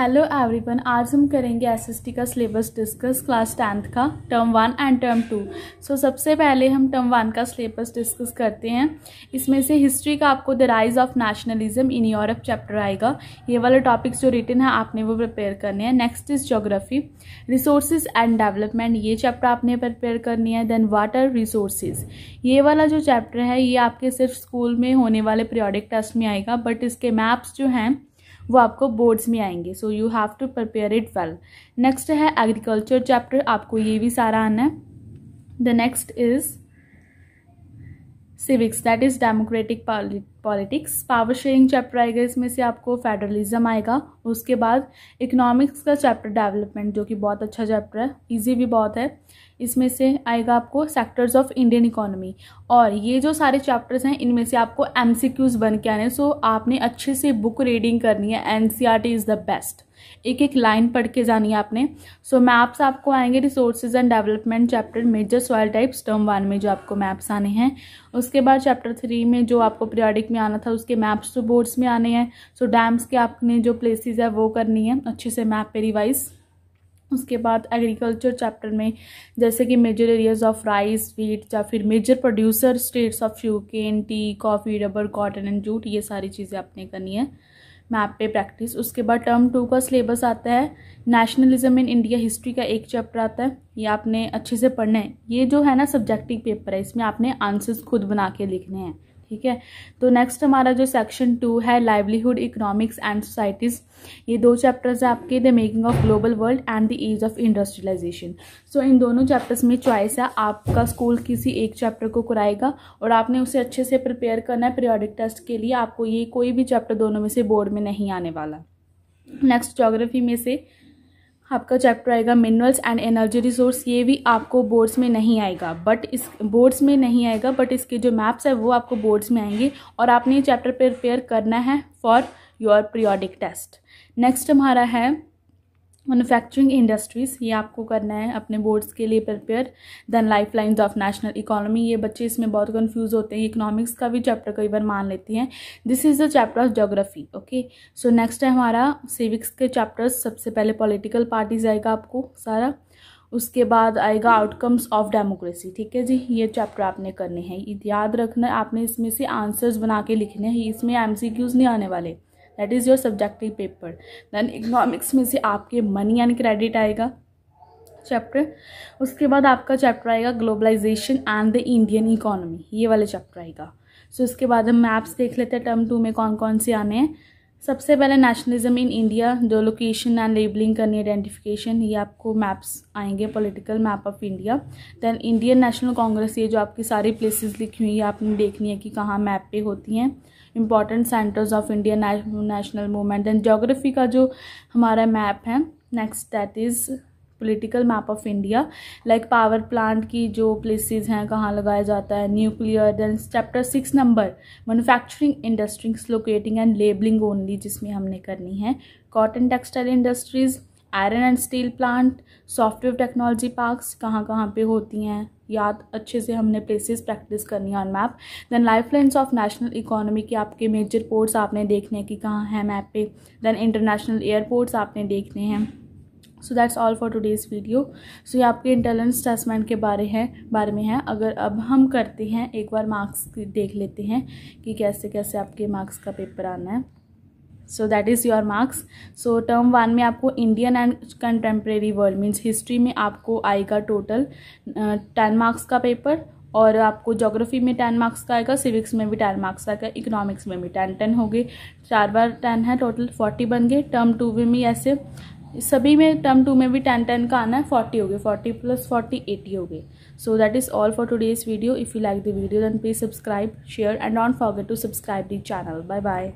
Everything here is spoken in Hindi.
हेलो एवरीवन आज हम करेंगे एसएसटी का सिलेबस डिस्कस क्लास टेंथ का term one and term two so सबसे पहले हम टर्म वन का सिलेबस डिस्कस करते हैं इसमें से हिस्ट्री का आपको the rise of nationalism in Europe chapter आएगा ये वाले टॉपिक्स जो रिटर्न है आपने वो प्रिपेयर करने हैं next is geography resources and development ये चैप्टर आपने प्रिपेयर करनी है देन वाटर रिसोर्सेज ये वाला जो चैप्टर है ये आपके सिर्फ स्कूल में होने वाले पीरियडिक टेस्ट में आएगा बट इसके मैप्स जो हैं वो आपको बोर्ड्स में आएंगे so you have to prepare it well next है एग्रीकल्चर चैप्टर आपको ये भी सारा आना है the next is civics that is democratic politics power sharing chapter आएगा इसमें से आपको फेडरलिज्म आएगा उसके बाद इकोनॉमिक्स का चैप्टर डेवलपमेंट जो कि बहुत अच्छा चैप्टर है इजी भी बहुत है इसमें से आएगा आपको सेक्टर्स ऑफ इंडियन इकोनॉमी और ये जो सारे चैप्टर्स हैं इनमें से आपको एम बन के आने सो आपने अच्छे से बुक रीडिंग करनी है एन इज़ द बेस्ट एक एक लाइन पढ़ के जानी है आपने सो so, मैप्स आपको आएंगे resources and development chapter major soil types term one में जो आपको मैप्स आने हैं उसके बाद चैप्टर थ्री में जो आपको पीरियडिक में आना था उसके मैप्स तो बोर्ड्स में आने हैं सो so, डैम्स के आपने जो प्लेसेज है वो करनी है अच्छे से मैप पे रिवाइज़ उसके बाद एग्रीकल्चर चैप्टर में जैसे कि major areas of rice wheat या फिर major producer states of sugarcane tea coffee rubber cotton and jute ये सारी चीज़ें आपने करनी है मैप पे प्रैक्टिस उसके बाद टर्म टू का सिलेबस आता है नेशनलिज्म इन इंडिया हिस्ट्री का एक चैप्टर आता है ये आपने अच्छे से पढ़ना है ये जो है ना सब्जेक्टिव पेपर है इसमें आपने आंसर्स खुद बना के लिखने हैं ठीक है तो नेक्स्ट हमारा जो सेक्शन टू है लाइवलीहुड इकोनॉमिक्स एंड सोसाइटीज़ ये दो चैप्टर्स हैं आपके the making of global world and the age of industrialisation so इन दोनों चैप्टर्स में चॉइस है आपका स्कूल किसी एक चैप्टर को कराएगा और आपने उसे अच्छे से प्रिपेयर करना है पीरियोडिक टेस्ट के लिए आपको ये कोई भी चैप्टर दोनों में से बोर्ड में नहीं आने वाला नेक्स्ट जोग्राफी में से आपका चैप्टर आएगा मिनरल्स एंड एनर्जी रिसोर्स ये भी आपको बोर्ड्स में नहीं आएगा बट इस बोर्ड्स में नहीं आएगा बट इसके जो मैप्स है वो आपको बोर्ड्स में आएंगे और आपने ये चैप्टर प्रिपेयर करना है for your periodic test next हमारा है मैनुफैक्चरिंग इंडस्ट्रीज़ ये आपको करना है अपने बोर्ड्स के लिए prepare then lifelines of national economy ये बच्चे इसमें बहुत कन्फ्यूज होते हैं इकोनॉमिक्स का भी चैप्टर कई बार मान लेते हैं this is the chapter of geography okay so next है हमारा सिविक्स के चैप्टर्स सबसे पहले पॉलिटिकल पार्टीज आएगा आपको सारा उसके बाद आएगा आउटकम्स ऑफ डेमोक्रेसी ठीक है जी ये चैप्टर आपने करने हैं याद रखना आपने इसमें से आंसर्स बना के लिखने हैं इसमें क्यूज नहीं आने वाले that is your subjective paper then economics में से आपके मनी एंड क्रेडिट आएगा चैप्टर उसके बाद आपका चैप्टर आएगा globalisation and the Indian economy ये वाले चैप्टर आएगा सो so, इसके बाद हम मैप्स देख लेते हैं टर्म टू में कौन कौन से आने हैं सबसे पहले नेशनलिज्म इन इंडिया जो लोकेशन एंड लेबलिंग करनी आइडेंटिफिकेशन ये आपको मैप्स आएंगे political map of India then Indian National Congress ये जो आपकी सारी प्लेसेस लिखी हुई है आपने देखनी है कि कहाँ मैप पे होती हैं important centres of Indian national movement then geography का जो हमारा मैप है next that is political map of India like power plant की जो प्लेसेस हैं कहाँ लगाया जाता है nuclear then chapter six number manufacturing industries locating and labelling only जिसमें हमने करनी है cotton textile industries iron and steel plant software technology parks कहाँ कहाँ पे होती हैं याद अच्छे से हमने प्लेसेस प्रैक्टिस करनी है on map then lifelines of national economy के आपके मेजर पोर्ट्स आपने देखने हैं कि कहाँ हैं मैप पे देन इंटरनेशनल एयरपोर्ट्स आपने देखने हैं so that's all for today's video so ये आपके इंटेलिजेंस असेसमेंट के बारे हैं बारे में है अगर अब हम करते हैं एक बार मार्क्स देख लेते हैं कि कैसे कैसे आपके मार्क्स का पेपर आना है so that is your marks so term one में आपको Indian and contemporary world means history में आपको आएगा टोटल टेन मार्क्स का पेपर और आपको जोग्राफी में टेन मार्क्स का आएगा सिविक्स में भी टेन मार्क्स का आएगा इकोनॉमिक्स में भी टेन टेन हो गए चार बार टेन है टोटल फोर्टी बन गए टर्म टू में भी ऐसे सभी में टर्म टू में भी टेन टेन का आना है फोर्टी हो गए फोर्टी प्लस फोर्टी एटी हो गए so that is all for इस video if you like the video then please subscribe share and don't forget to subscribe the channel bye bye